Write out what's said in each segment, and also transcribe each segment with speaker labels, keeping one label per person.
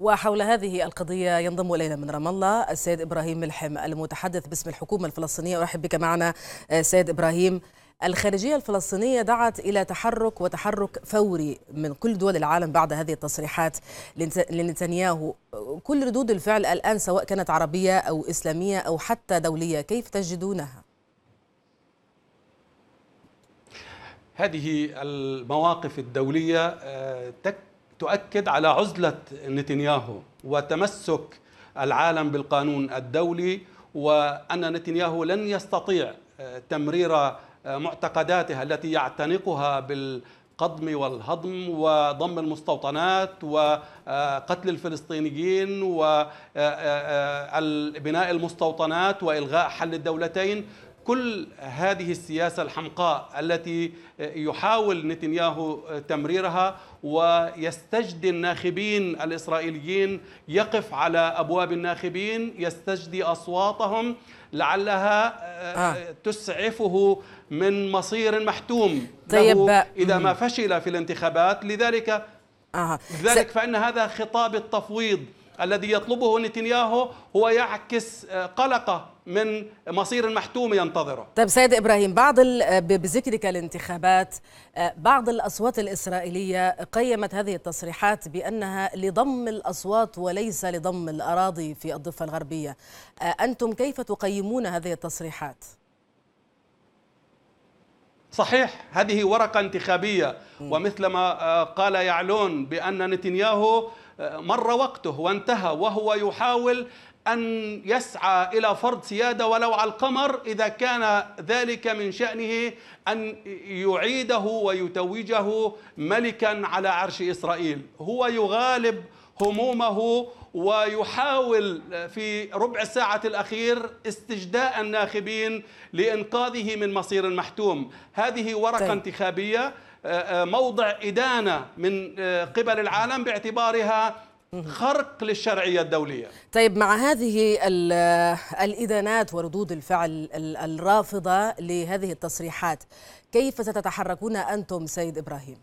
Speaker 1: وحول هذه القضية ينضم إلينا من رام الله السيد إبراهيم ملحم المتحدث باسم الحكومة الفلسطينية أرحب بك معنا آه، سيد إبراهيم الخارجية الفلسطينية دعت إلى تحرك وتحرك فوري من كل دول العالم بعد هذه التصريحات لنتنياهو كل ردود الفعل الآن سواء كانت عربية أو إسلامية أو حتى دولية كيف تجدونها؟
Speaker 2: هذه المواقف الدولية آه، تك تؤكد على عزلة نتنياهو وتمسك العالم بالقانون الدولي وأن نتنياهو لن يستطيع آه، تمرير آه، معتقداته التي يعتنقها بالقضم والهضم وضم المستوطنات وقتل آه، الفلسطينيين وبناء المستوطنات والغاء حل الدولتين كل هذه السياسة الحمقاء التي يحاول نتنياهو تمريرها ويستجدي الناخبين الإسرائيليين يقف على أبواب الناخبين يستجدي أصواتهم لعلها آه. آه. تسعفه من مصير محتوم طيب آه، إذا ما فشل في الانتخابات لذلك آه. لذلك فإن هذا خطاب التفويض الذي يطلبه نتنياهو هو يعكس آه، قلقه من مصير محتوم ينتظره
Speaker 1: طيب سيد إبراهيم بعض آه، بذكرك الانتخابات آه، بعض الأصوات الإسرائيلية قيمت هذه التصريحات بأنها لضم الأصوات وليس لضم الأراضي في الضفة الغربية أنتم كيف تقيمون هذه التصريحات؟ صحيح هذه
Speaker 2: ورقة انتخابية ومثلما قال يعلون بأن نتنياهو مر وقته وانتهى وهو يحاول أن يسعى إلى فرض سيادة ولو على القمر إذا كان ذلك من شأنه أن يعيده ويتوجه ملكا على عرش إسرائيل هو يغالب همومه ويحاول في ربع ساعة الأخير استجداء الناخبين لإنقاذه من مصير محتوم هذه ورقة طيب. انتخابية آه، آه، موضع إدانة من آه، قبل العالم باعتبارها خرق للشرعية الدولية
Speaker 1: طيب مع هذه الإدانات وردود الفعل الرافضة لهذه التصريحات كيف ستتحركون أنتم سيد إبراهيم؟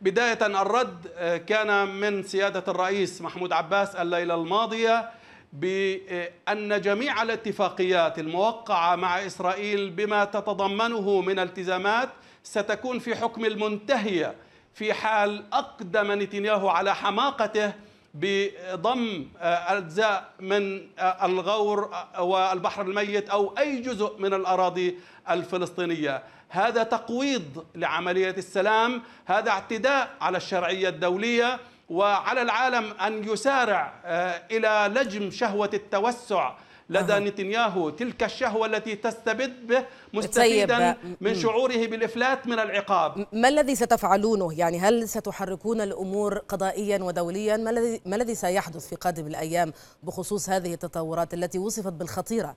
Speaker 2: بداية الرد كان من سيادة الرئيس محمود عباس الليلة الماضية بأن جميع الاتفاقيات الموقعة مع إسرائيل بما تتضمنه من التزامات ستكون في حكم المنتهية في حال أقدم نتنياهو على حماقته بضم آه، أجزاء من آه، الغور آه، والبحر الميت أو أي جزء من الأراضي الفلسطينية هذا تقويض لعملية السلام هذا اعتداء على الشرعية الدولية وعلى العالم أن يسارع آه، إلى لجم شهوة التوسع لدى أه. نتنياهو تلك الشهوة التي تستبد به مستفيدا من شعوره بالإفلات من العقاب
Speaker 1: ما الذي ستفعلونه يعني هل ستحركون الأمور قضائيا ودوليا ما الذي, ما الذي سيحدث في قادم الأيام بخصوص هذه التطورات التي وصفت بالخطيرة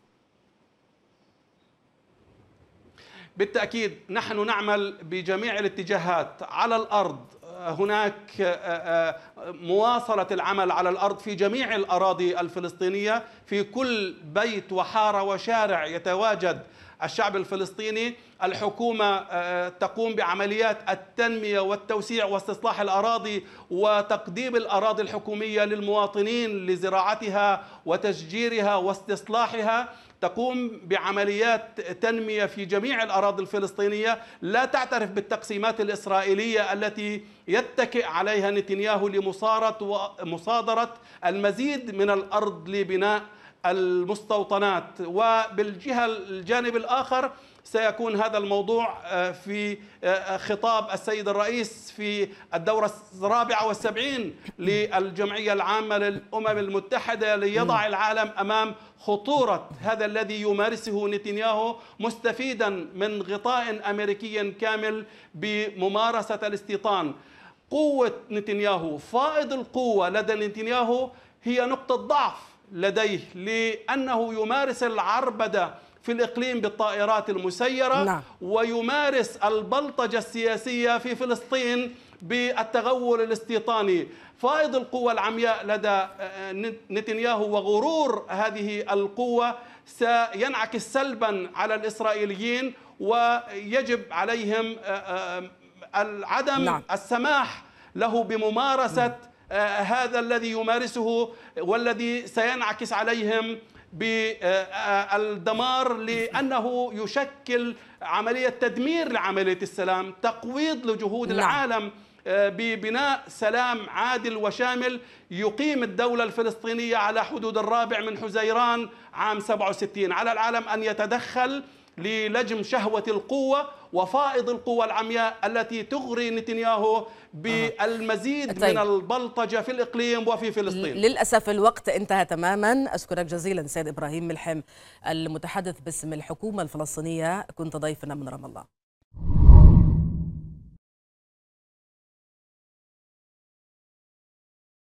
Speaker 2: بالتأكيد نحن نعمل بجميع الاتجاهات على الأرض هناك آه، آه، مواصلة العمل على الأرض في جميع الأراضي الفلسطينية في كل بيت وحارة وشارع يتواجد الشعب الفلسطيني الحكومة آه، تقوم بعمليات التنمية والتوسيع واستصلاح الأراضي وتقديم الأراضي الحكومية للمواطنين لزراعتها وتشجيرها واستصلاحها تقوم بعمليات تنمية في جميع الأراضي الفلسطينية لا تعترف بالتقسيمات الإسرائيلية التي يتكئ عليها نتنياهو لمصادرة المزيد من الأرض لبناء المستوطنات وبالجهة الجانب الآخر سيكون هذا الموضوع آه، في آه، خطاب السيد الرئيس في الدورة الرابعة والسبعين للجمعية العامة للأمم المتحدة ليضع العالم أمام خطورة هذا الذي يمارسه نتنياهو مستفيدا من غطاء أمريكي كامل بممارسة الاستيطان قوة نتنياهو فائض القوة لدى نتنياهو هي نقطة ضعف لديه لأنه يمارس العربدة في الإقليم بالطائرات المسيرة نعم. ويمارس البلطجة السياسية في فلسطين بالتغول الاستيطاني فائض القوة العمياء لدى آه، نتنياهو وغرور هذه القوة سينعكس سلبا على الإسرائيليين ويجب عليهم آه، آه، العدم نعم. السماح له بممارسة نعم. آه، هذا الذي يمارسه والذي سينعكس عليهم بالدمار آه، آه، لأنه يشكل عملية تدمير لعملية السلام تقويض لجهود لا. نعم. العالم ببناء سلام عادل وشامل يقيم الدولة الفلسطينية على حدود الرابع من حزيران عام 67 على العالم أن يتدخل للجم شهوة القوة وفائض القوة العمياء التي تغري نتنياهو بالمزيد أه. طيب. من البلطجة في الإقليم وفي فلسطين
Speaker 1: للأسف الوقت انتهى تماما أشكرك جزيلا سيد إبراهيم ملحم المتحدث باسم الحكومة الفلسطينية كنت ضيفنا من رام الله